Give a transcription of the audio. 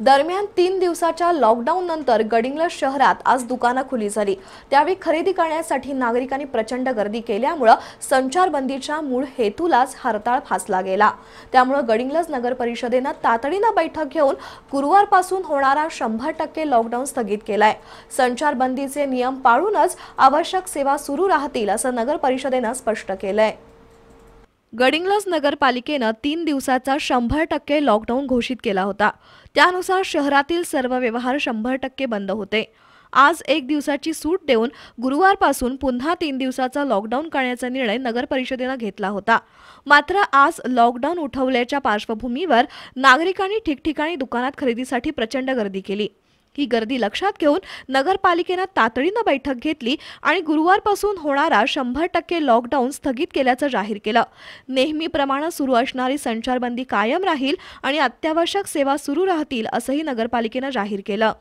दरम्यान तीन दिवसाच्या लॉकडाऊन नंतर गडिंग्लज शहरात आज दुकानं खुली झाली त्यावेळी खरेदी करण्यासाठी नागरिकांनी प्रचंड गर्दी केल्यामुळं संचारबंदीच्या मूळ हेतूलाच हरताळ फासला गेला त्यामुळं गडिंग्लज नगर परिषदेनं तातडीनं बैठक घेऊन गुरुवारपासून होणारा शंभर टक्के लॉकडाऊन स्थगित केलाय संचारबंदीचे नियम पाळूनच आवश्यक सेवा सुरू राहतील असं नगर परिषदेनं स्पष्ट केलंय गडिंग्लज नगरपालिकेनं तीन दिवसाचा शंभर टक्के लॉकडाऊन घोषित केला होता त्यानुसार शहरातील सर्व व्यवहार शंभर टक्के बंद होते आज एक दिवसाची सूट देऊन गुरुवारपासून पुन्हा तीन दिवसाचा लॉकडाऊन करण्याचा निर्णय नगर परिषदेनं घेतला होता मात्र आज लॉकडाऊन उठवल्याच्या पार्श्वभूमीवर नागरिकांनी ठिकठिकाणी दुकानात खरेदीसाठी प्रचंड गर्दी केली ही गर्दी लक्षात घेऊन नगरपालिकेनं तातडीनं बैठक घेतली आणि गुरुवारपासून होणारा शंभर टक्के लॉकडाऊन स्थगित केल्याचं जाहीर केलं नेहमीप्रमाणे सुरू असणारी संचारबंदी कायम राहील आणि अत्यावश्यक सेवा सुरू राहतील असंही नगरपालिकेनं जाहीर केलं